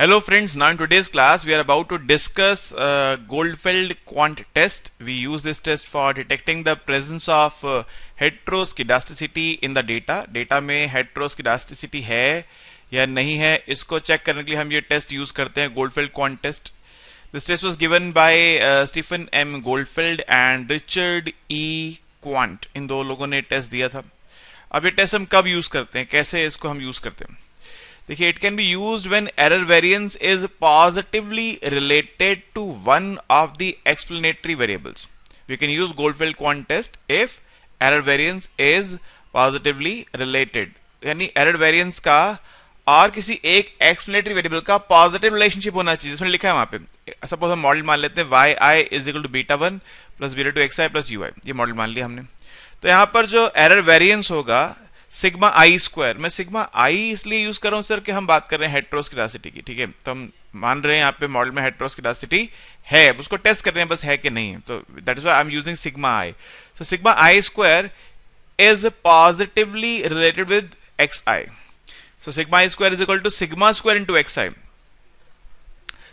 Hello friends, now in today's class we are about to discuss uh, Goldfeld quant test. We use this test for detecting the presence of uh, heteroskedasticity in the data. Data में heteroskedasticity है या नहीं है इसको check करने के लिए हम ये टेस्ट यूज करते हैं Goldfeld quant test. This test was given by uh, Stephen M. Goldfeld and Richard E. Quant. इन दो लोगों ने टेस्ट दिया था अब ये टेस्ट हम कब यूज करते हैं कैसे इसको हम यूज करते हैं देखिए it can be use when error variance is positively related to one of the explanatory variables we can use Goldfield quant test if error variance is positively related यानी एरर वेरियंस का और किसी एक explanatory variable का positive relationship होना चाहिए जिसमें लिखा है वहां पे सपोज हम मॉडल मान लेते हैं Y I is equal to beta one plus beta two X I plus U I ये मॉडल मान लिया हमने तो यहां पर जो एरर वेरिएंस होगा सिग्मा आई स्क्वायर मैं सिग्मा आई इसलिए यूज कर रहा हूं सर कि हम बात कर रहे हैं हेट्रोस्किलासिटी की ठीक है तो हम मान रहे हैं यहाँ पे मॉडल में हेट्रोस्किलासिटी है उसको टेस्ट कर रहे हैं बस है कि नहीं है तो that is why I am using sigma I so sigma I square is positively related with X I so sigma I square is equal to sigma square into X I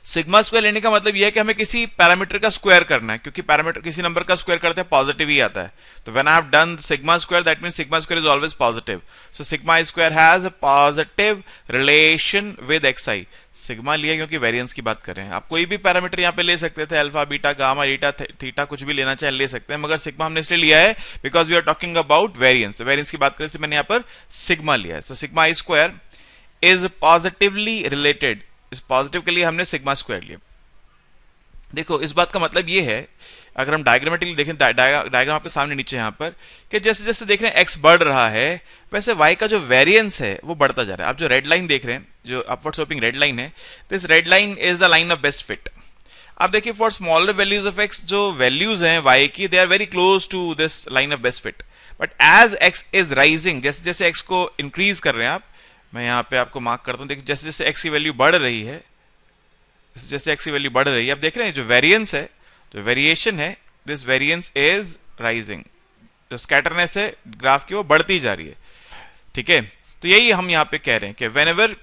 sigma square लेने का मतलब यह है कि हमें किसी parameter का square करना है क्योंकि पैरामीटर किसी नंबर का स्क्वायर करते हैं पॉजिटिव ही आता है तो when I have done sigma square that mean sigma square is always positive so sigma square has positive relation with X I sigma लिया क्योंकि वेरिएंस की बात कर रहे हैं आप कोई भी पैरामीटर यहाँ पे ले सकते थे अल्फा बीटा गामा रीटा थीटा कुछ भी लेना चाहे ले सकते हैं मगर सिग्मा हमने इसलिए लिया है because we are talking about variance variance की बात करें तो मैंने यहां पर सिग्मा लिया है so sigma square is positively related इस पॉजिटिव के लिए हमने सिग्मा स्क्वायर लिया देखो इस बात का मतलब ये है अगर हम डायग्रामेटिकली देखें डा, डा, डायग्राम आपके सामने नीचे यहाँ पर कि जैसे जैसे देख रहे हैं एक्स बढ़ रहा है वैसे वाई का जो वेरियंस है वो बढ़ता जा रहा है आप जो रेड लाइन देख रहे हैं जो अपवर्ड स्लोपिंग रेड लाइन है this red line is the line of best fit आप देखिए for smaller values of X जो वैल्यूज हैं वाई की they are very close to this line of best fit but as X is rising जैसे जैसे x को increase कर रहे हैं आप मैं यहाँ पे आपको मार्क करता हूँ देखिए जैसे जैसे एक्स की वैल्यू बढ़ रही है जैसे जैसे एक्स की वैल्यू बढ़ रही है आप देख रहे हैं जो वेरियंस है जो वेरिएशन है दिस वेरियंस इज राइजिंग जो स्कैटरनेस है ग्राफ की वो बढ़ती जा रही है ठीक है तो यही हम यहाँ पे कह रहे हैं कि whenever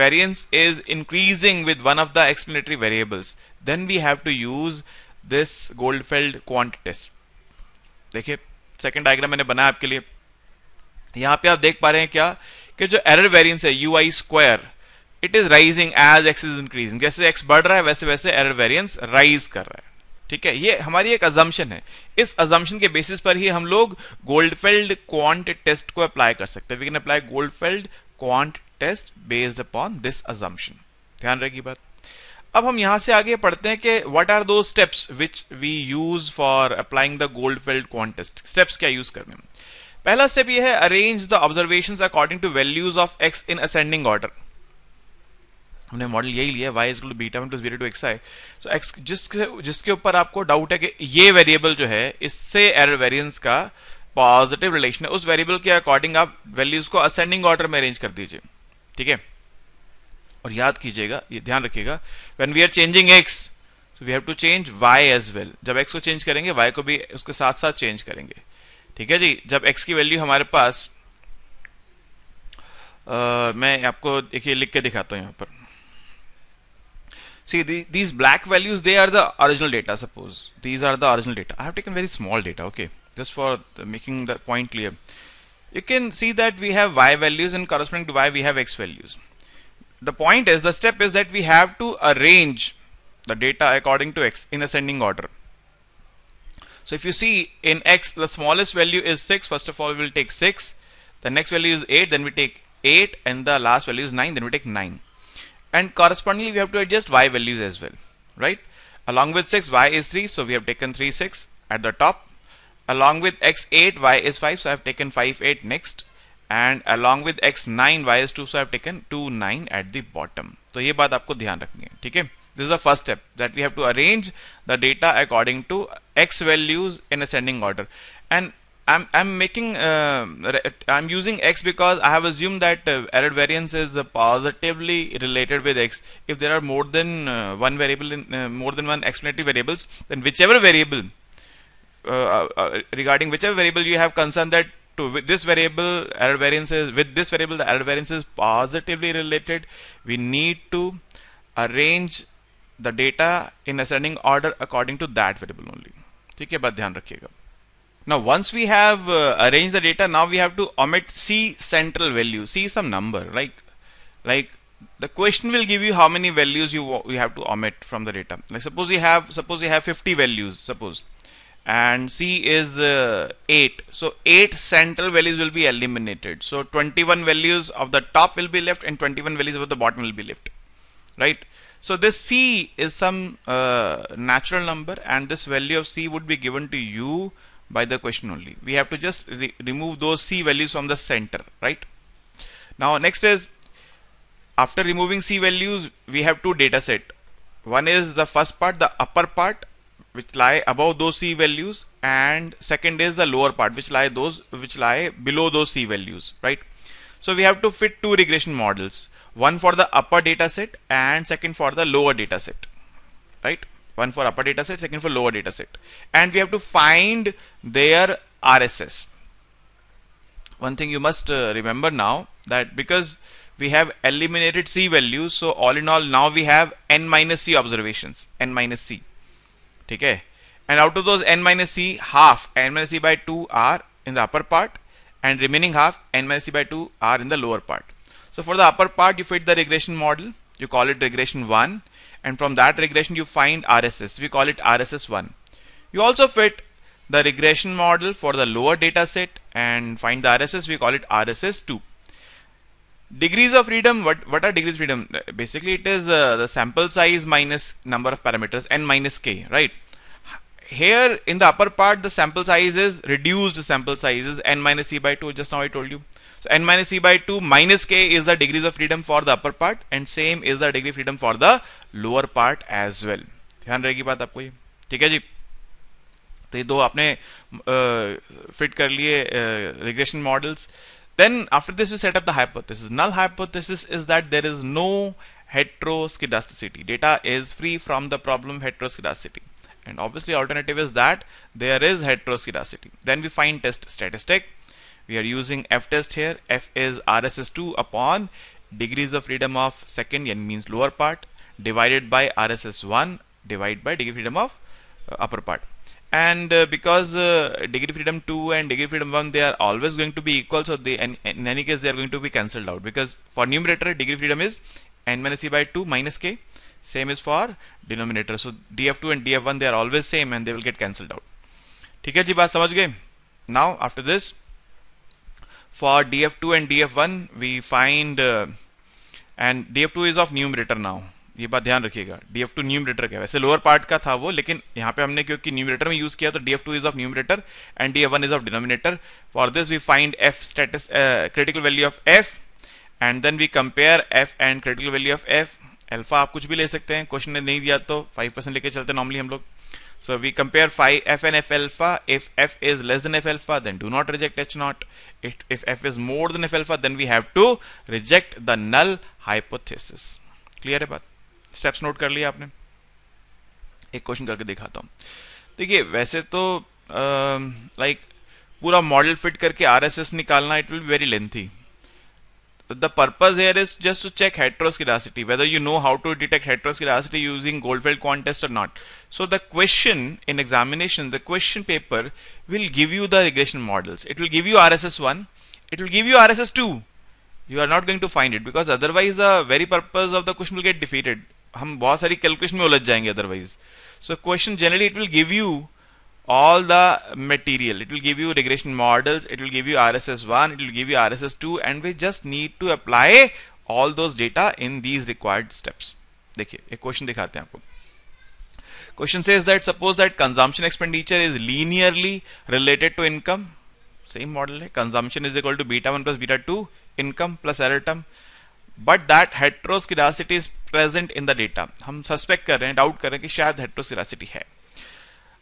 variance is increasing with one of the explanatory variables then we have to use this Goldfeld quant test देखिए सेकेंड डायग्राम मैंने बनाया आपके लिए यहां पे आप देख पा रहे हैं क्या कि जो एरर वेरियंस है U I square it is rising as X is increasing जैसे एक्स बढ़ रहा है वैसे वैसे एरर वेरियंस राइज कर रहा है ठीक है ये हमारी एक अजम्पन है इस अजम्पन के बेसिस पर ही हम लोग गोल्डफेल्ड क्वांट टेस्ट को अप्लाई कर सकते हैं we can apply Goldfeld Quandt test based upon this assumption ध्यान रखिए बात अब हम यहां से आगे पढ़ते हैं कि व्हाट आर दो steps which we use for applying the Goldfeld Quandt test steps क्या यूज करने में पहला स्टेप ये है arrange the observation according to values of X in ascending order हमने मॉडल यही लिया Y is beta plus beta two X I so X जिसके जिसके ऊपर आपको डाउट है कि ये वेरिएबल जो है इससे एरर वेरिएंस का पॉजिटिव रिलेशन है उस वेरिएबल के अकॉर्डिंग आप वैल्यूज को असेंडिंग ऑर्डर में अरेंज कर दीजिए ठीक है और याद कीजिएगा ये ध्यान रखिएगा when we are changing X we have to change Y as well जब एक्स को चेंज करेंगे वाई को भी उसके साथ साथ चेंज करेंगे ठीक है जी जब एक्स की वैल्यू हमारे पास आ, मैं आपको देखिए लिख के दिखाता हूं यहां पर see these black values they are the original data suppose these are the original data I have taken very small data okay just for making the point clear you can see that we have Y values in corresponding to Y we have x values the point is the step is that we have to arrange the data according to X in ascending order So if you see in x the smallest value is 6 first of all we will take 6 the next value is 8 then we take 8 and the last value is 9 then we take 9 and correspondingly we have to adjust y values as well right along with 6 y is 3 so we have taken 3 6 at the top along with x 8 y is 5 so I have taken 5 8 next and along with x 9 y is 2 so I have taken 2 9 at the bottom So ये बात आपको ध्यान रखनी है ठीक है This is the first step that we have to arrange the data according to X values in ascending order. And I'm, I'm making uh, I'm using X because I have assumed that uh, error variance is uh, positively related with X. If there are more than uh, one variable in uh, more than one explanatory variables, then whichever variable uh, regarding whichever variable you have concern that with this variable error variance is with this variable the error variance is positively related we need to arrange the data in ascending order according to that variable only ठीक है बात ध्यान रखिएगा now once we have uh, arranged the data now we have to omit c central value c some number like like the question will give you how many values you we have to omit from the data like suppose you have suppose you have 50 values suppose and c is uh, 8 so 8 central values will be eliminated so 21 values of the top will be left and 21 values of the bottom will be left right so this C is some uh, natural number and this value of C would be given to you by the question only. We have to just re remove those C values from the center, right? Now next is after removing C values, we have two data set. One is the first part, the upper part which lie above those C values and second is the lower part which lie those which lie below those C values, right? So we have to fit two regression models, one for the upper data set and second for the lower data set, right? One for upper data set, second for lower data set. And we have to find their RSS. One thing you must uh, remember now that because we have eliminated C values, so all in all now we have N minus C observations, N minus C. Okay? And out of those N minus C, half, N minus C by 2 are in the upper part and remaining half n minus c by 2 are in the lower part. So for the upper part you fit the regression model you call it regression 1 and from that regression you find RSS we call it RSS 1. You also fit the regression model for the lower data set and find the RSS we call it RSS 2. Degrees of freedom what, what are degrees of freedom basically it is uh, the sample size minus number of parameters n minus k right here in the upper part the sample size is reduced sample size is n minus c by 2 just now I told you so n minus c by 2 minus k is the degrees of freedom for the upper part and same is the degree freedom for the lower part as well. ध्यान रहेगी बात आपको ये ठीक है जी तो ये दो आपने फिट कर लिए regression models then after this you set up the hypothesis null hypothesis is that there is no heteroskedasticity data is free from the problem heteroskedasticity and obviously alternative is that there is heteroscedasticity then we find test statistic we are using f test here f is rss2 upon degrees of freedom of second n means lower part divided by rss1 divided by degree freedom of uh, upper part and uh, because uh, degree freedom 2 and degree freedom 1 they are always going to be equal so they in, in any case they are going to be cancelled out because for numerator degree freedom is n minus e by 2 minus k same is for denominator so df2 and df1 they are always same and they will get cancelled out ठीक है जी बात समझ गए now after this for df2 and df1 we find uh, and df2 is of numerator now ये बात ध्यान रखिएगा df2 numerator का वैसे लोअर पार्ट का था वो लेकिन यहाँ पे हमने क्योंकि न्यूमरेटर में यूज किया तो df2 is of numerator and df1 is of denominator for this we find f stats critical value of f and then we compare f and critical value of f alpha आप कुछ भी ले सकते हैं question ने नहीं दिया तो फाइव परसेंट लेके चलते नॉर्मली हम लोग so we compare five F N F alpha if F is less than F alpha then do not reject H not if F is more than F alpha then we have to reject the null hypothesis clear है बात steps note कर लिया आपने एक question करके दिखाता हूं देखिए वैसे तो लाइक uh, like, पूरा मॉडल फिट करके आरएसएस निकालना it will be very lengthy the purpose here is just to check heteroscedasticity whether you know how to detect heteroscedasticity using Goldfeld quant test or not so the question in examination the question paper will give you the regression models it will give you RSS1 it will give you RSS2 you are not going to find it because otherwise the very purpose of the question will get defeated हम बहुत सारी calculation में उलझ जाएंगे otherwise so question generally all the material it will give you regression models it will give you rss1 it will give you rss2 and we just need to apply all those data in these required steps dekhiye ek question dikhate hain aapko question says that suppose that consumption expenditure is linearly related to income same model hai consumption is equal to beta 1 plus beta 2 income plus error term but that heteroscedasticity is present in the data हम suspect कर रहे हैं doubt कर रहे हैं कि शायद heteroscedasticity है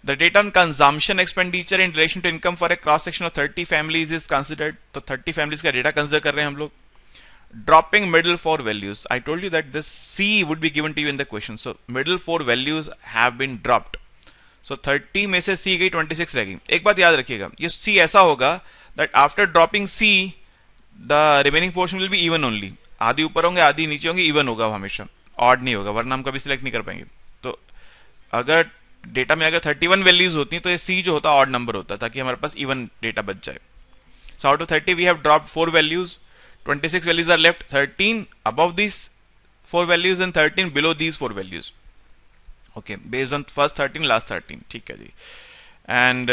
The data on consumption expenditure in relation to income for a cross section of 30 families is considered. तो 30 families का data consider कर रहे हैं हम लोग. Dropping middle four values. I told you that this C would be given to you in the question. So middle four values have been dropped. So 30 में से C गई 26 रह गई. एक बात याद रखिएगा. ये C ऐसा होगा that after dropping C, the remaining portion will be even only. आधी ऊपर होंगे आधी नीचे होंगे इवन होगा हमेशा ऑड नहीं होगा वरना हम कभी सिलेक्ट नहीं कर पाएंगे तो अगर डेटा में अगर 31 वैल्यूज होती हैं तो ये सी जो होता है ऑड नंबर होता है ताकि हमारे पास इवन डेटा बच जाए so out of 30 we have drop four values 26 values are left 13 above this four values and 13 below this four values okay based on first 13 last 13 ठीक है जी and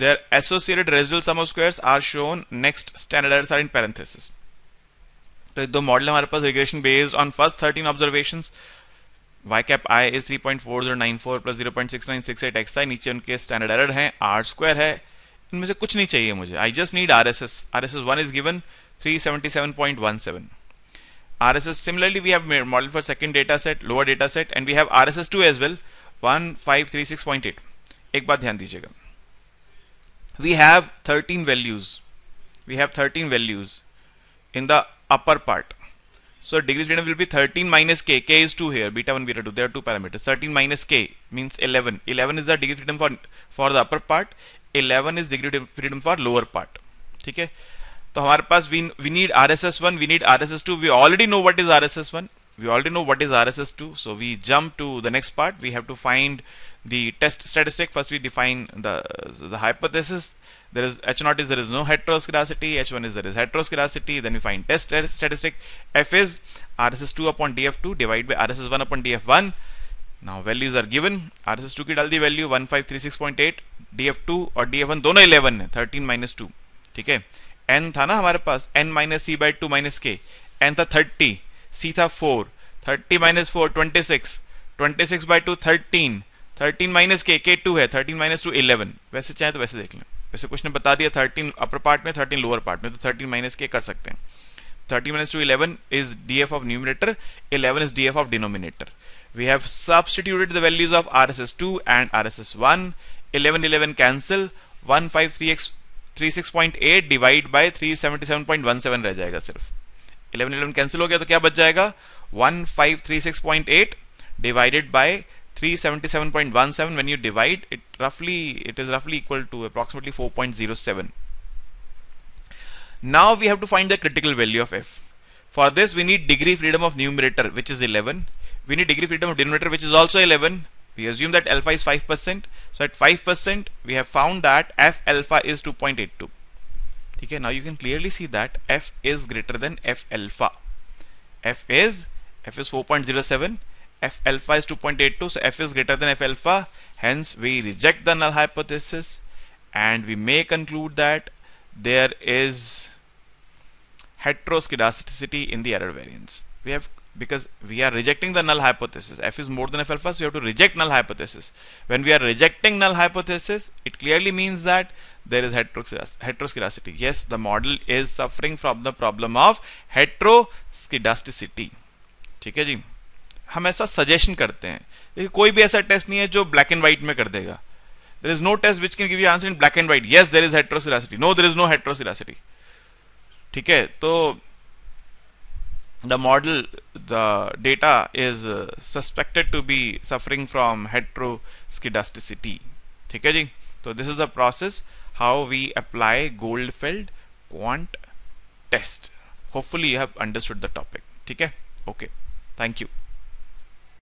there associated residual sum of squares are shown next standard are in parenthesis तो दो model हमारे पास regression based on first thirteen observation Y cap I is three point four zero nine four plus zero point six nine six eight X I नीचे उनके standard error है R square है इनमें से कुछ नहीं चाहिए मुझे I just need R S S R S S one is given three seventy seven point one seven RSS. Similarly, we have model for second data set, lower data set, and we have RSS2 as well, 1536.8. एक बात ध्यान दीजिएगा We have 13 values. We have 13 values in the upper part. So degree freedom will be 13 minus k. k is 2 here. Beta 1, beta 2. There are two parameters. 13 minus k means 11. 11 is the degree freedom for for the upper part. 11 is degree freedom for lower part. So है तो हमारे पास we we need R S S one we need R S S we already know what is RSS2 so we jump to the next part we have to find the test statistic first we define the the hypothesis there is h H0 is there is no heteroscedasticity, H1 is there is heteroscedasticity, then we find test statistic. F is rs is 2 upon DF2 divided by rs is 1 upon DF1. Now values are given. rs is 2 ki dal di value 1536.8, DF2 और DF1 dono 11 है 13 minus 2 theek hai n tha na hamare paas n minus c by 2 minus k n tha 30, c tha 4, 30 minus 4 26 26 by 2 13 13 minus k k 2 hai 13 minus 2 11 वैसे चाहे तो वैसे देख लें वैसे question बता दिया थर्टीन अपर पार्ट में थर्टीन लोअर पार्ट में तो थर्टीन माइनस के कर सकते हैं thirty minus two eleven is D F of numerator eleven is D F of denominator S one eleven eleven cancel one five three X three six point eight divide one seven रह जाएगा सिर्फ eleven cancel हो गया तो क्या बच जाएगा eight divided by 377.17 when you divide it roughly it is roughly equal to approximately 4.07 now we have to find the critical value of f for this we need degree freedom of numerator which is 11 we need degree freedom of denominator which is also 11 we assume that alpha is 5% so at 5% we have found that f alpha is 2.82 okay now you can clearly see that f is greater than f alpha f is f is 4.07 f alpha is 2.82 so f is greater than f alpha hence we reject the null hypothesis and we may conclude that there is heteroskedasticity in the error variance we have because we are rejecting the null hypothesis f is more than f alpha so we have to reject null hypothesis when we are rejecting null hypothesis it clearly means that there is heteroskedasticity yes the model is suffering from the problem of heteroskedasticity ठीक है जी हम ऐसा suggestion करते हैं लेकिन कोई भी ऐसा टेस्ट नहीं है जो ब्लैक एंड व्हाइट में कर देगा there is no test which can give you answer in black and white yes there is heteroscedasticity no there is no heteroscedasticity ठीक है तो the model the data is suspected to be suffering from heteroscedasticity ठीक है जी तो this is a process how we apply Goldfeld Quandt test hopefully you have understood the topic ठीक है okay thank you